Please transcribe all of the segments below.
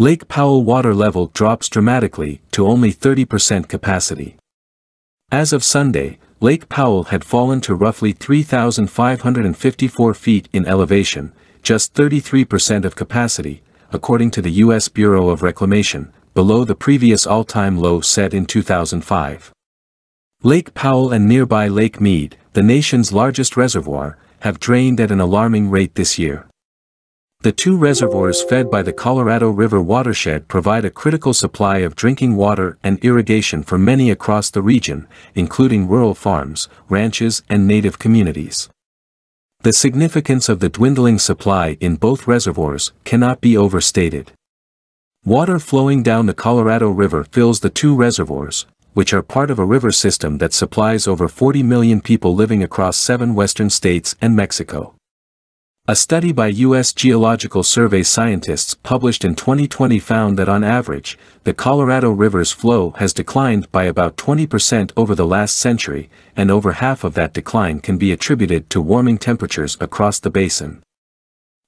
Lake Powell water level drops dramatically to only 30% capacity. As of Sunday, Lake Powell had fallen to roughly 3,554 feet in elevation, just 33% of capacity, according to the U.S. Bureau of Reclamation, below the previous all-time low set in 2005. Lake Powell and nearby Lake Mead, the nation's largest reservoir, have drained at an alarming rate this year. The two reservoirs fed by the Colorado River watershed provide a critical supply of drinking water and irrigation for many across the region, including rural farms, ranches and native communities. The significance of the dwindling supply in both reservoirs cannot be overstated. Water flowing down the Colorado River fills the two reservoirs, which are part of a river system that supplies over 40 million people living across seven western states and Mexico. A study by U.S. Geological Survey scientists published in 2020 found that on average, the Colorado River's flow has declined by about 20% over the last century, and over half of that decline can be attributed to warming temperatures across the basin.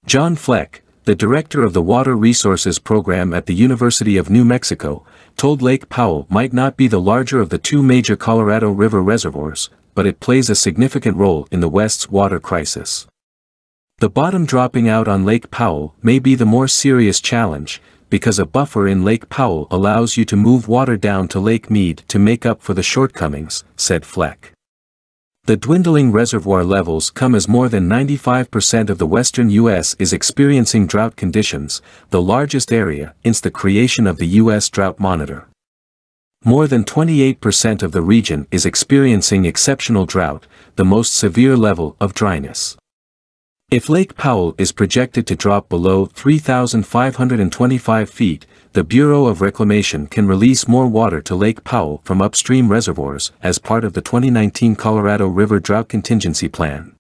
John Fleck, the director of the Water Resources Program at the University of New Mexico, told Lake Powell might not be the larger of the two major Colorado River reservoirs, but it plays a significant role in the West's water crisis. The bottom dropping out on Lake Powell may be the more serious challenge, because a buffer in Lake Powell allows you to move water down to Lake Mead to make up for the shortcomings, said Fleck. The dwindling reservoir levels come as more than 95% of the western U.S. is experiencing drought conditions, the largest area since the creation of the U.S. Drought Monitor. More than 28% of the region is experiencing exceptional drought, the most severe level of dryness. If Lake Powell is projected to drop below 3,525 feet, the Bureau of Reclamation can release more water to Lake Powell from upstream reservoirs as part of the 2019 Colorado River Drought Contingency Plan.